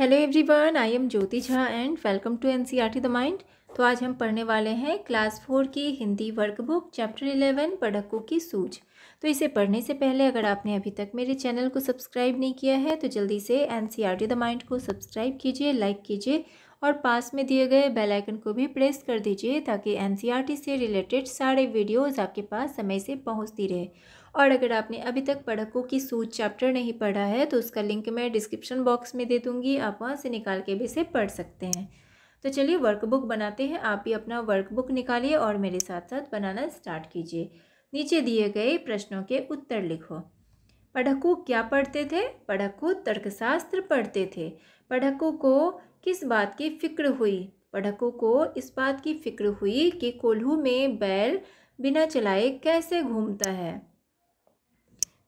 hello everyone I am Jyoti Jha and welcome to N C R T the mind तो आज हम पढ़ने वाले हैं क्लास फोर की हिंदी वर्कबुक चैप्टर इलेवन पड़क्कू की सूझ तो इसे पढ़ने से पहले अगर आपने अभी तक मेरे चैनल को सब्सक्राइब नहीं किया है तो जल्दी से N C R T the mind को सब्सक्राइब कीजिए लाइक कीजिए और पास में दिए गए बेलाइकन को भी प्रेस कर दीजिए ताकि एन e से रिलेटेड सारे वीडियोज़ आपके पास समय से पहुँचती रहे और अगर आपने अभी तक पढ़कों की सूच चैप्टर नहीं पढ़ा है तो उसका लिंक मैं डिस्क्रिप्शन बॉक्स में दे दूँगी आप वहाँ से निकाल के भी इसे पढ़ सकते हैं तो चलिए वर्कबुक बनाते हैं आप भी अपना वर्कबुक निकालिए और मेरे साथ साथ बनाना स्टार्ट कीजिए नीचे दिए गए प्रश्नों के उत्तर लिखो पढ़कू क्या पढ़ते थे पढ़कू तर्कशास्त्र पढ़ते थे पढ़कू को किस बात की फ़िक्र हुई पढ़कू को इस बात की फ़िक्र हुई कि कोल्हू में बैल बिना चलाए कैसे घूमता है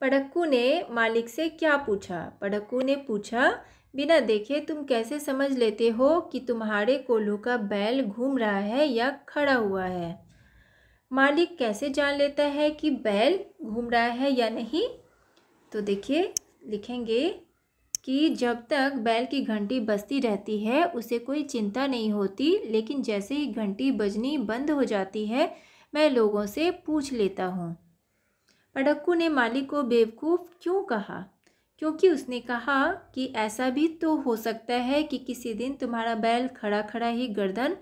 पड़क्कू ने मालिक से क्या पूछा पड़क्कू ने पूछा बिना देखे तुम कैसे समझ लेते हो कि तुम्हारे कोल्हू का बैल घूम रहा है या खड़ा हुआ है मालिक कैसे जान लेता है कि बैल घूम रहा है या नहीं तो देखिए लिखेंगे कि जब तक बैल की घंटी बजती रहती है उसे कोई चिंता नहीं होती लेकिन जैसे ही घंटी बजनी बंद हो जाती है मैं लोगों से पूछ लेता हूँ पड़क्कू ने मालिक को बेवकूफ़ क्यों कहा क्योंकि उसने कहा कि ऐसा भी तो हो सकता है कि किसी दिन तुम्हारा बैल खड़ा खड़ा ही गर्दन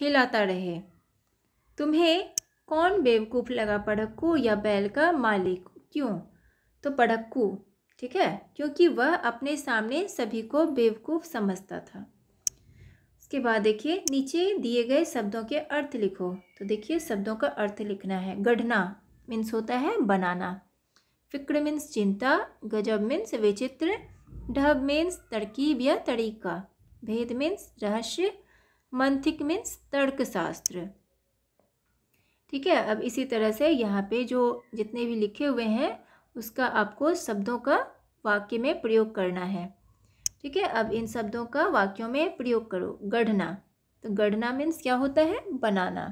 हिलाता रहे तुम्हें कौन बेवकूफ़ लगा पड़क्कू या बैल का मालिक क्यों तो पड़क्कू ठीक है क्योंकि वह अपने सामने सभी को बेवकूफ़ समझता था उसके बाद देखिए नीचे दिए गए शब्दों के अर्थ लिखो तो देखिए शब्दों का अर्थ लिखना है गढ़ना मीन्स होता है बनाना फिक्र मीन्स चिंता गजब मीन्स विचित्र ढब मीन्स तरकीब या तरीका भेद मीन्स रहस्य मंथिक मीन्स तर्कशास्त्र ठीक है अब इसी तरह से यहाँ पे जो जितने भी लिखे हुए हैं उसका आपको शब्दों का वाक्य में प्रयोग करना है ठीक है अब इन शब्दों का वाक्यों में प्रयोग करो गढ़ना तो गढ़ना मीन्स क्या होता है बनाना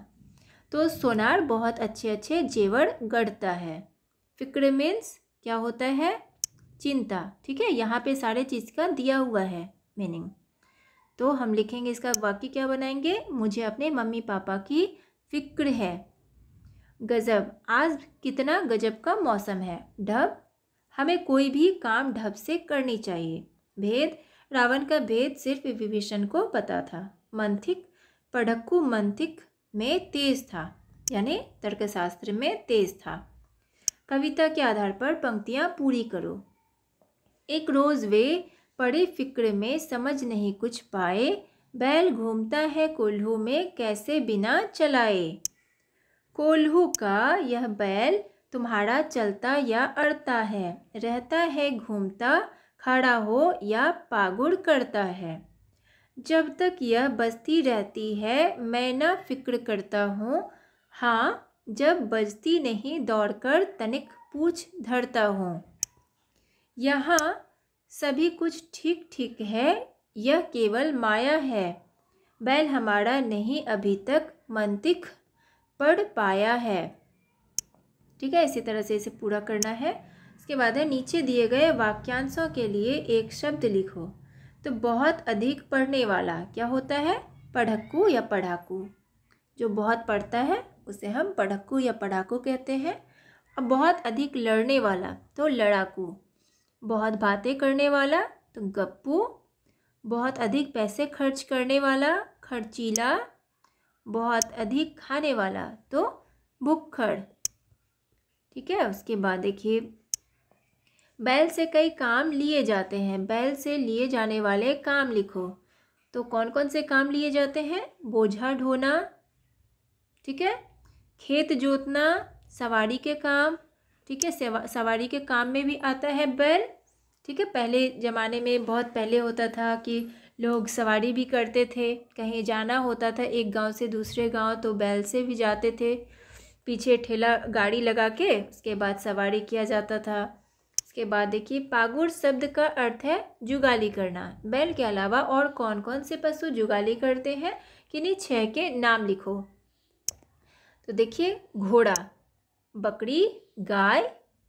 तो सोनार बहुत अच्छे अच्छे जेवर गढ़ता है फिक्र मीन्स क्या होता है चिंता ठीक है यहाँ पे सारे चीज़ का दिया हुआ है मीनिंग तो हम लिखेंगे इसका वाक्य क्या बनाएंगे मुझे अपने मम्मी पापा की फिक्र है गज़ब आज कितना गजब का मौसम है ढब हमें कोई भी काम ढब से करनी चाहिए भेद रावण का भेद सिर्फ विभीषण को पता था मंथिक पढ़क्कू मंथिक में तेज था यानी तर्कशास्त्र में तेज था कविता के आधार पर पंक्तियाँ पूरी करो एक रोज़ वे पड़े फिक्र में समझ नहीं कुछ पाए बैल घूमता है कोल्हू में कैसे बिना चलाए कोल्हू का यह बैल तुम्हारा चलता या अड़ता है रहता है घूमता खड़ा हो या पागुड़ करता है जब तक यह बजती रहती है मैं न फिक्र करता हूँ हाँ जब बजती नहीं दौड़कर तनिक पूछ धरता हूँ यहाँ सभी कुछ ठीक ठीक है यह केवल माया है बैल हमारा नहीं अभी तक मंतिक पढ़ पाया है ठीक है इसी तरह से इसे पूरा करना है इसके बाद है नीचे दिए गए वाक्यांशों के लिए एक शब्द लिखो तो बहुत अधिक पढ़ने वाला क्या होता है पढ़क्कू या पढ़ाकू जो बहुत पढ़ता है उसे हम पढ़क्कू या पढ़ाकू कहते हैं और बहुत अधिक लड़ने वाला तो लड़ाकू बहुत बातें करने वाला तो गप्पू बहुत अधिक पैसे खर्च करने वाला खर्चीला बहुत अधिक खाने वाला तो भुक्खड़ ठीक है उसके बाद देखिए बैल से कई काम लिए जाते हैं बैल से लिए जाने वाले काम लिखो तो कौन कौन से काम लिए जाते हैं बोझा ढोना ठीक है खेत जोतना सवारी के काम ठीक है सवारी के काम में भी आता है बैल ठीक है पहले ज़माने में बहुत पहले होता था कि लोग सवारी भी करते थे कहीं जाना होता था एक गांव से दूसरे गांव तो बैल से भी जाते थे पीछे ठेला गाड़ी लगा के उसके बाद सवारी किया जाता था इसके बाद देखिए पागुर शब्द का अर्थ है जुगाली करना बैल के अलावा और कौन कौन से पशु जुगाली करते हैं किन्हीं छः के नाम लिखो तो देखिए घोड़ा बकरी गाय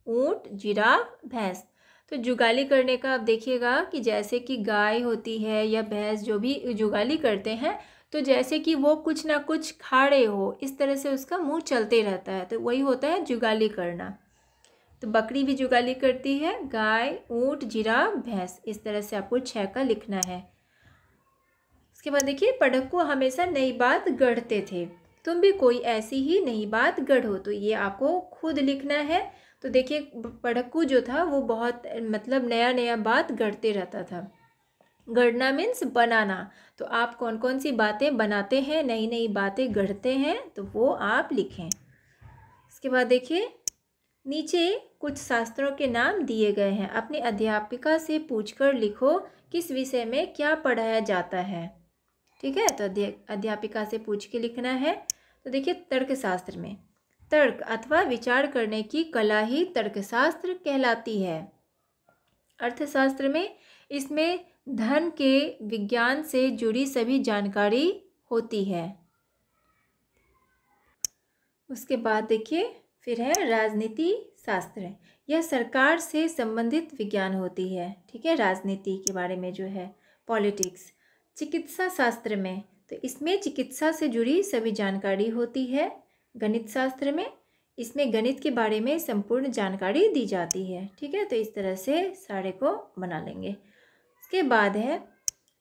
ऊंट जिराफ भैंस तो जुगाली करने का आप देखिएगा कि जैसे कि गाय होती है या भैंस जो भी जुगाली करते हैं तो जैसे कि वो कुछ ना कुछ खा रहे हो इस तरह से उसका मुंह चलते रहता है तो वही होता है जुगाली करना तो बकरी भी जुगाली करती है गाय ऊँट जीरा भैंस इस तरह से आपको छः का लिखना है उसके बाद देखिए पढ़क को हमेशा नई बात गढ़ते थे तुम भी कोई ऐसी ही नई बात गढ़ो तो ये आपको खुद लिखना है तो देखिए पढ़क्कू जो था वो बहुत मतलब नया नया बात गढ़ते रहता था गढ़ना मीन्स बनाना तो आप कौन कौन सी बातें बनाते हैं नई नई बातें गढ़ते हैं तो वो आप लिखें इसके बाद देखिए नीचे कुछ शास्त्रों के नाम दिए गए हैं अपनी अध्यापिका से पूछकर लिखो किस विषय में क्या पढ़ाया जाता है ठीक है तो अध्यापिका से पूछ के लिखना है तो देखिए तर्कशास्त्र में तर्क अथवा विचार करने की कला ही तर्कशास्त्र कहलाती है अर्थशास्त्र में इसमें धन के विज्ञान से जुड़ी सभी जानकारी होती है उसके बाद देखिए फिर है राजनीति शास्त्र यह सरकार से संबंधित विज्ञान होती है ठीक है राजनीति के बारे में जो है पॉलिटिक्स चिकित्सा शास्त्र में तो इसमें चिकित्सा से जुड़ी सभी जानकारी होती है गणित शास्त्र में इसमें गणित के बारे में संपूर्ण जानकारी दी जाती है ठीक है तो इस तरह से सारे को बना लेंगे इसके बाद है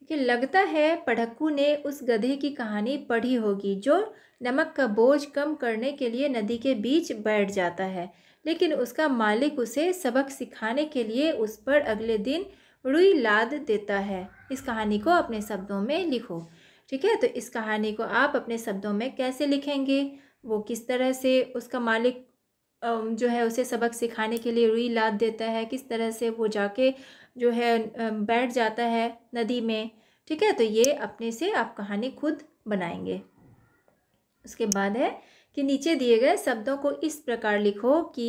क्योंकि लगता है पढ़क्कू ने उस गधे की कहानी पढ़ी होगी जो नमक का बोझ कम करने के लिए नदी के बीच बैठ जाता है लेकिन उसका मालिक उसे सबक सिखाने के लिए उस पर अगले दिन रुई लाद देता है इस कहानी को अपने शब्दों में लिखो ठीक है तो इस कहानी को आप अपने शब्दों में कैसे लिखेंगे वो किस तरह से उसका मालिक जो है उसे सबक सिखाने के लिए रुई लाद देता है किस तरह से वो जाके जो है बैठ जाता है नदी में ठीक है तो ये अपने से आप कहानी खुद बनाएंगे उसके बाद है कि नीचे दिए गए शब्दों को इस प्रकार लिखो कि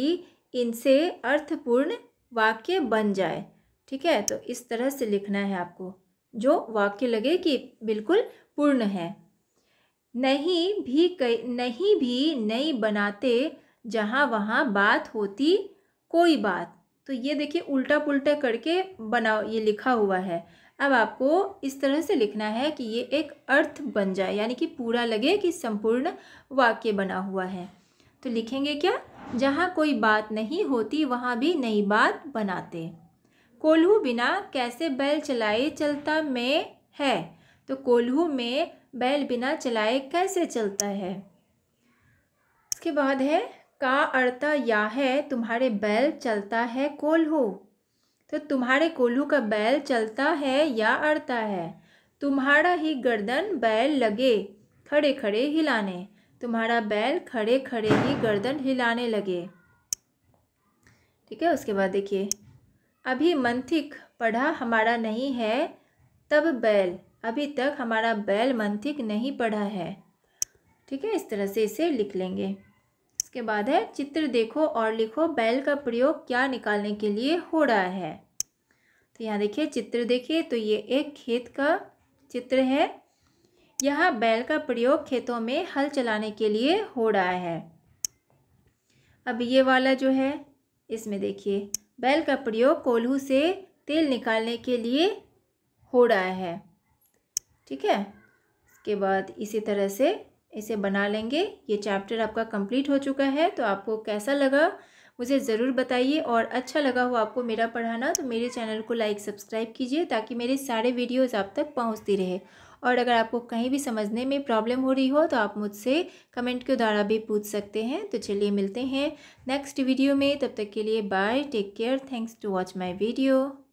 इनसे अर्थपूर्ण वाक्य बन जाए ठीक है तो इस तरह से लिखना है आपको जो वाक्य लगे कि बिल्कुल पूर्ण है नहीं भी कई नहीं भी नई बनाते जहाँ वहाँ बात होती कोई बात तो ये देखिए उल्टा पुल्टा करके बनाओ ये लिखा हुआ है अब आपको इस तरह से लिखना है कि ये एक अर्थ बन जाए यानी कि पूरा लगे कि संपूर्ण वाक्य बना हुआ है तो लिखेंगे क्या जहाँ कोई बात नहीं होती वहाँ भी नई बात बनाते कोल्हू बिना कैसे बैल चलाए चलता में है तो कोल्हू में बैल बिना चलाए कैसे चलता है इसके बाद है का अर्ता या है तुम्हारे बैल चलता है कोल्हू तो तुम्हारे कोल्हू का बैल चलता है या अड़ता है तुम्हारा ही गर्दन बैल लगे खड़े खड़े हिलाने तुम्हारा बैल खड़े खड़े ही गर्दन हिलाने लगे ठीक है उसके बाद देखिए अभी मंथिक पढ़ा हमारा नहीं है तब बैल अभी तक हमारा बैल मंथिक नहीं पढ़ा है ठीक है इस तरह से इसे लिख लेंगे उसके बाद है चित्र देखो और लिखो बैल का प्रयोग क्या निकालने के लिए हो रहा है तो यहाँ देखिए चित्र देखिए तो ये एक खेत का चित्र है यहाँ बैल का प्रयोग खेतों में हल चलाने के लिए हो रहा है अब ये वाला जो है इसमें देखिए बैल का प्रयोग कोल्हू से तेल निकालने के लिए हो रहा है ठीक है इसके बाद इसी तरह से इसे बना लेंगे ये चैप्टर आपका कंप्लीट हो चुका है तो आपको कैसा लगा मुझे ज़रूर बताइए और अच्छा लगा हो आपको मेरा पढ़ाना तो मेरे चैनल को लाइक सब्सक्राइब कीजिए ताकि मेरे सारे वीडियोस आप तक पहुंचती रहे और अगर आपको कहीं भी समझने में प्रॉब्लम हो रही हो तो आप मुझसे कमेंट के द्वारा भी पूछ सकते हैं तो चलिए मिलते हैं नेक्स्ट वीडियो में तब तक के लिए bye take care thanks to watch my video